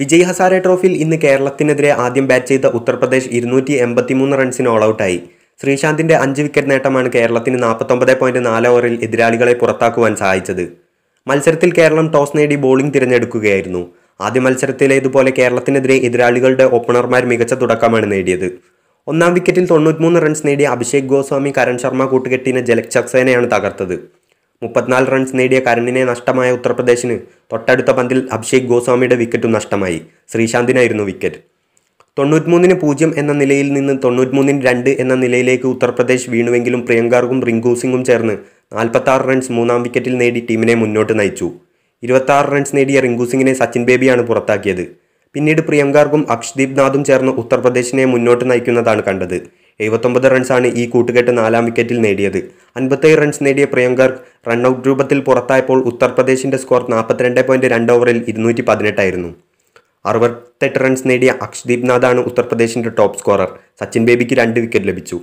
വിജയ് ഹസാരെ ട്രോഫിയിൽ ഇന്ന് കേരളത്തിനെതിരെ ആദ്യം ബാറ്റ് ചെയ്ത ഉത്തർപ്രദേശ് ഇരുന്നൂറ്റി മൂന്ന് റൺസിന് ഓൾ ഔട്ടായി ശ്രീശാന്തിന്റെ അഞ്ച് വിക്കറ്റ് നേട്ടമാണ് കേരളത്തിന് നാൽപ്പത്തൊമ്പത് പോയിന്റ് നാല് ഓവറിൽ എതിരാളികളെ പുറത്താക്കുവാൻ സഹായിച്ചത് മത്സരത്തിൽ കേരളം ടോസ് നേടി ബോളിംഗ് തിരഞ്ഞെടുക്കുകയായിരുന്നു ആദ്യ മത്സരത്തിലേതുപോലെ കേരളത്തിനെതിരെ എതിരാളികളുടെ ഓപ്പണർമാർ മികച്ച തുടക്കമാണ് നേടിയത് ഒന്നാം വിക്കറ്റിൽ തൊണ്ണൂറ്റിമൂന്ന് റൺസ് നേടിയ അഭിഷേക് ഗോസ്വാമി കരൺ ശർമ്മ കൂട്ടുകെട്ടിനെ ജലക് സക്സേനയാണ് തകർത്തത് മുപ്പത്തിനാല് റൺസ് നേടിയ കരണിനെ നഷ്ടമായ ഉത്തർപ്രദേശിന് തൊട്ടടുത്ത പന്തിൽ അഭിഷേക് ഗോസ്വാമിയുടെ വിക്കറ്റും നഷ്ടമായി ശ്രീശാന്തിനായിരുന്നു വിക്കറ്റ് തൊണ്ണൂറ്റിമൂന്നിന് പൂജ്യം എന്ന നിലയിൽ നിന്ന് തൊണ്ണൂറ്റിമൂന്നിന് രണ്ട് എന്ന നിലയിലേക്ക് ഉത്തർപ്രദേശ് വീണുവെങ്കിലും പ്രിയങ്കാർക്കും റിങ്കു സിംഗും ചേർന്ന് നാൽപ്പത്താറ് റൺസ് മൂന്നാം വിക്കറ്റിൽ നേടി ടീമിനെ മുന്നോട്ട് നയിച്ചു ഇരുപത്താറ് റൺസ് നേടിയ റിങ്കു സിംഗിനെ സച്ചിൻ ബേബിയാണ് പുറത്താക്കിയത് പിന്നീട് പ്രിയങ്കാർക്കും അക്ഷദീപ് നാഥും ചേർന്ന് ഉത്തർപ്രദേശിനെ മുന്നോട്ട് നയിക്കുന്നതാണ് കണ്ടത് എഴുപത്തൊമ്പത് റൺസാണ് ഈ കൂട്ടുകെട്ട് നാലാം വിക്കറ്റിൽ നേടിയത് അൻപത്തേഴ് റൺസ് നേടിയ പ്രിയങ്കർ റൺഔട്ട് രൂപത്തിൽ പുറത്തായപ്പോൾ ഉത്തർപ്രദേശിൻ്റെ സ്കോർ നാൽപ്പത്തിരണ്ട് പോയിൻറ്റ് രണ്ട് ഓവറിൽ ഇരുന്നൂറ്റി പതിനെട്ടായിരുന്നു അറുപത്തെട്ട് റൺസ് നേടിയ അക്ഷദീപ് നാഥാണ് ഉത്തർപ്രദേശിൻ്റെ ടോപ്പ് സ്കോറർ സച്ചിൻ ബേബിക്ക് രണ്ട് വിക്കറ്റ് ലഭിച്ചു